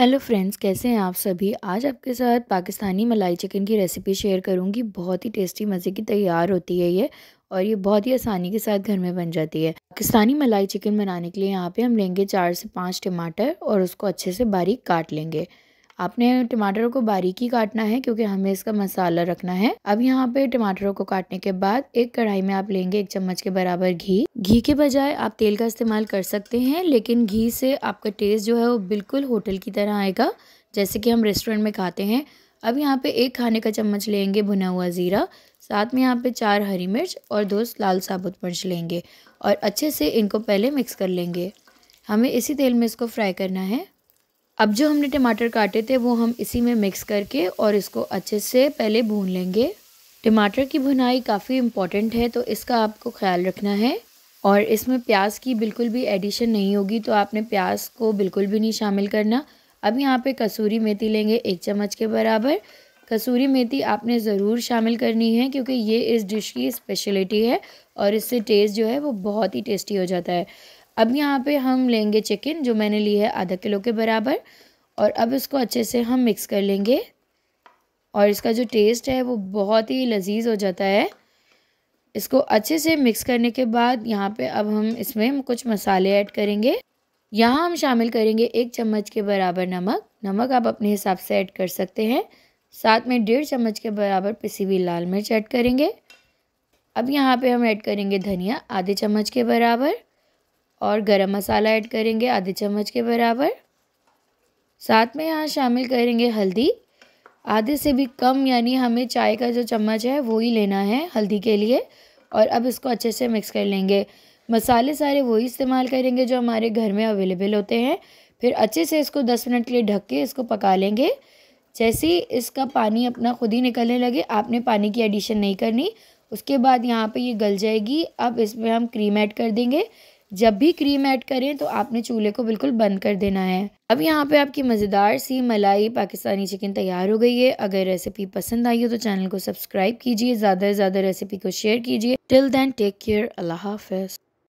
hello friends कैसे हैं आप सभी आज आपके साथ पाकिस्तानी मलाई चिकन की रेसिपी शेयर करूंगी बहुत ही टेस्टी मज़े की तैयार होती है ये और ये बहुत ही आसानी के साथ घर में बन जाती है पाकिस्तानी मलाई चिकन बनाने के लिए यहाँ पे हम लेंगे चार से पाँच टमाटर और उसको अच्छे से बारीक काट लेंगे आपने टमाटरों को बारीकी काटना है क्योंकि हमें इसका मसाला रखना है अब यहाँ पे टमाटरों को काटने के बाद एक कढ़ाई में आप लेंगे एक चम्मच के बराबर घी घी के बजाय आप तेल का इस्तेमाल कर सकते हैं लेकिन घी से आपका टेस्ट जो है वो बिल्कुल होटल की तरह आएगा जैसे कि हम रेस्टोरेंट में खाते हैं अब यहाँ पे एक खाने का चम्मच लेंगे भुना हुआ ज़ीरा साथ में यहाँ पे चार हरी मिर्च और दो लाल साबुत मिर्च लेंगे और अच्छे से इनको पहले मिक्स कर लेंगे हमें इसी तेल में इसको फ्राई करना है अब जो हमने टमाटर काटे थे वो हम इसी में मिक्स करके और इसको अच्छे से पहले भून लेंगे टमाटर की भुनाई काफ़ी इम्पॉर्टेंट है तो इसका आपको ख्याल रखना है और इसमें प्याज की बिल्कुल भी एडिशन नहीं होगी तो आपने प्याज को बिल्कुल भी नहीं शामिल करना अब यहाँ पे कसूरी मेथी लेंगे एक चम्मच के बराबर कसूरी मेथी आपने ज़रूर शामिल करनी है क्योंकि ये इस डिश की स्पेशलिटी है और इससे टेस्ट जो है वो बहुत ही टेस्टी हो जाता है अब यहाँ पे हम लेंगे चिकन जो मैंने ली है आधा किलो के बराबर और अब इसको अच्छे से हम मिक्स कर लेंगे और इसका जो टेस्ट है वो बहुत ही लजीज हो जाता है इसको अच्छे से मिक्स करने के बाद यहाँ पे अब हम इसमें कुछ मसाले ऐड करेंगे यहाँ हम शामिल करेंगे एक चम्मच के बराबर नमक नमक आप अपने हिसाब से ऐड कर सकते हैं साथ में डेढ़ चम्मच के बराबर पिसी हुई लाल मिर्च ऐड करेंगे अब यहाँ पे हम ऐड करेंगे धनिया आधे चम्मच के बराबर और गरम मसाला ऐड करेंगे आधे चम्मच के बराबर साथ में यहाँ शामिल करेंगे हल्दी आधे से भी कम यानी हमें चाय का जो चम्मच है वो ही लेना है हल्दी के लिए और अब इसको अच्छे से मिक्स कर लेंगे मसाले सारे वही इस्तेमाल करेंगे जो हमारे घर में अवेलेबल होते हैं फिर अच्छे से इसको दस मिनट के लिए ढक के इसको पका लेंगे जैसे ही इसका पानी अपना खुद ही निकलने लगे आपने पानी की एडिशन नहीं करनी उसके बाद यहाँ पे ये गल जाएगी अब इसमें हम क्रीम ऐड कर देंगे जब भी क्रीम ऐड करें तो आपने चूल्हे को बिल्कुल बंद कर देना है अब यहाँ पे आपकी मज़ेदार सी मलाई पाकिस्तानी चिकन तैयार हो गई है अगर रेसिपी पसंद आई हो तो चैनल को सब्सक्राइब कीजिए ज़्यादा से ज़्यादा रेसिपी को शेयर कीजिए टिल देन टेक केयर अल्लाह हाफिज़